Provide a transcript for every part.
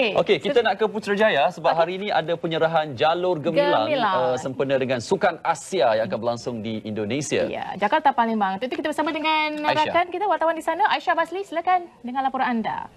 Okey. Okey, kita so, nak ke Putrajaya sebab okay. hari ini ada penyerahan jalur gemilang, gemilang. Uh, sempena dengan Sukan Asia yang akan berlangsung di Indonesia. Ya, Jakarta Palembang. Itu kita bersama dengan rakan kita wartawan di sana Aisyah Basli. Silakan dengan laporan anda.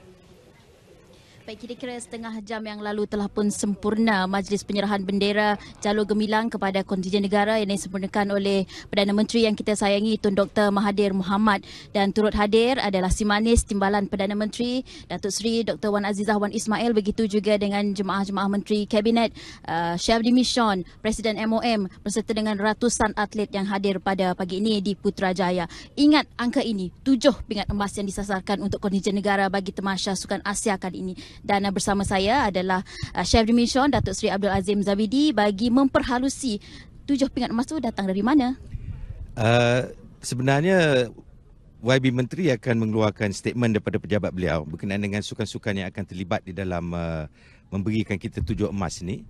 Baik, kira-kira setengah jam yang lalu telah pun sempurna majlis penyerahan bendera Jalur Gemilang kepada kontinjen negara yang disempurnakan oleh Perdana Menteri yang kita sayangi Tun Dr. Mahathir Mohamad dan turut hadir adalah si manis timbalan Perdana Menteri Datuk Seri Dr. Wan Azizah Wan Ismail begitu juga dengan jemaah-jemaah Menteri Kabinet uh, Chef de Presiden MOM berserta dengan ratusan atlet yang hadir pada pagi ini di Putrajaya. Ingat angka ini, tujuh pingat emas yang disasarkan untuk kontinjen negara bagi temasya sukan Asia kali ini dan eh, bersama saya adalah eh, Chef Dimension Datuk Seri Abdul Azim Zabidi bagi memperhalusi tujuh pingat emas itu datang dari mana? Uh, sebenarnya YB Menteri akan mengeluarkan statement daripada pejabat beliau berkenaan dengan sukan-sukan yang akan terlibat di dalam uh, memberikan kita tujuh emas ini.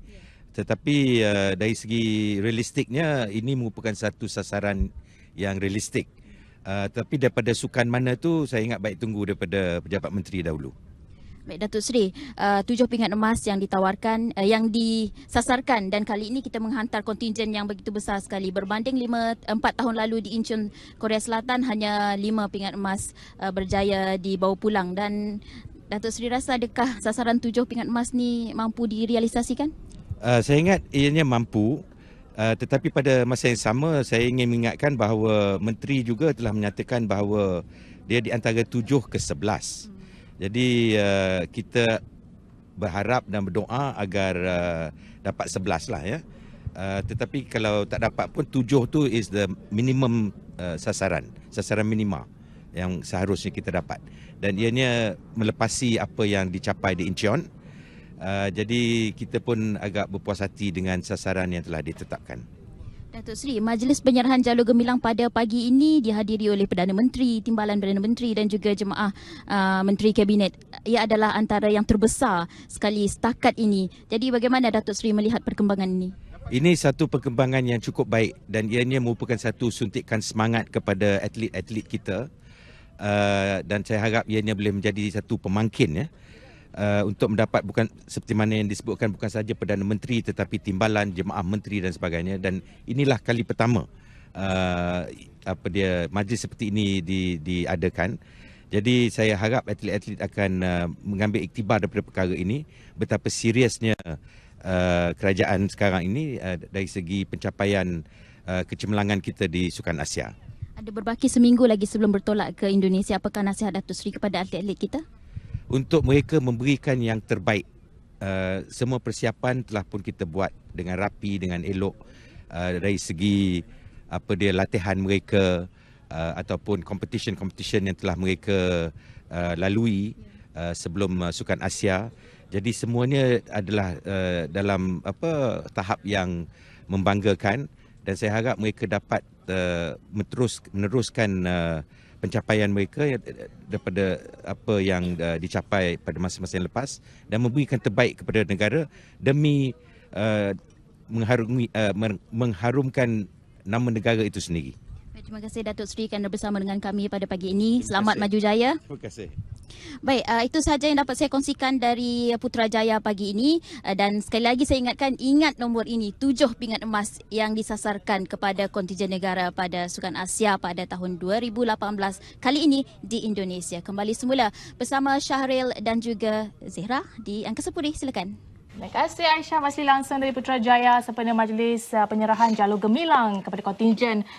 Tetapi uh, dari segi realistiknya ini merupakan satu sasaran yang realistik. Uh, tapi daripada sukan mana tu saya ingat baik tunggu daripada pejabat menteri dahulu. Baik Datuk Seri, uh, tujuh pingat emas yang ditawarkan, uh, yang disasarkan dan kali ini kita menghantar kontingen yang begitu besar sekali. Berbanding lima, empat tahun lalu di Incheon, Korea Selatan, hanya lima pingat emas uh, berjaya dibawa pulang. Dan Datuk Seri rasa adakah sasaran tujuh pingat emas ni mampu direalisasikan? Uh, saya ingat ianya mampu. Uh, tetapi pada masa yang sama, saya ingin mengingatkan bahawa Menteri juga telah menyatakan bahawa dia di antara tujuh ke sebelas. Hmm. Jadi uh, kita berharap dan berdoa agar uh, dapat 11 lah ya. Uh, tetapi kalau tak dapat pun 7 tu is the minimum uh, sasaran, sasaran minima yang seharusnya kita dapat. Dan ianya melepasi apa yang dicapai di Incheon. Uh, jadi kita pun agak berpuas hati dengan sasaran yang telah ditetapkan. Datuk Seri, Majlis Penyerahan Jalur Gemilang pada pagi ini dihadiri oleh Perdana Menteri, Timbalan Perdana Menteri dan juga Jemaah uh, Menteri Kabinet. Ia adalah antara yang terbesar sekali setakat ini. Jadi bagaimana Datuk Seri melihat perkembangan ini? Ini satu perkembangan yang cukup baik dan ianya merupakan satu suntikan semangat kepada atlet-atlet kita uh, dan saya harap ianya boleh menjadi satu pemangkin ya uh, untuk mendapat bukan seperti mana yang disebutkan bukan saja perdana menteri tetapi timbalan jemaah menteri dan sebagainya dan inilah kali pertama uh, apa dia majlis seperti ini di, diadakan. Jadi saya harap atlet-atlet akan uh, mengambil iktibar daripada perkara ini betapa seriusnya uh, kerajaan sekarang ini uh, dari segi pencapaian uh, kecemerlangan kita di sukan Asia. Ada berbaki seminggu lagi sebelum bertolak ke Indonesia. Apakah nasihat Datuk Seri kepada atlet-atlet kita? untuk mereka memberikan yang terbaik. Uh, semua persiapan telah pun kita buat dengan rapi, dengan elok uh, dari segi apa dia latihan mereka uh, ataupun competition-competition yang telah mereka uh, lalui uh, sebelum uh, Sukan Asia. Jadi semuanya adalah uh, dalam apa tahap yang membanggakan dan saya harap mereka dapat uh, meneruskan uh, pencapaian mereka daripada apa yang uh, dicapai pada masa-masa yang lepas dan memberikan terbaik kepada negara demi uh, mengharungi, uh, mengharumkan nama negara itu sendiri. Terima kasih Datuk Seri kerana bersama dengan kami pada pagi ini. Selamat maju jaya. Terima kasih. Baik, uh, itu sahaja yang dapat saya kongsikan dari Putrajaya pagi ini uh, dan sekali lagi saya ingatkan ingat nombor ini tujuh pingat emas yang disasarkan kepada kontijen negara pada Sukan Asia pada tahun 2018 kali ini di Indonesia. Kembali semula bersama Syahril dan juga Zehra di Angka Sepuri. Silakan. Terima kasih Aisyah masih langsung dari Putrajaya sempena majlis uh, penyerahan jalur gemilang kepada kontingen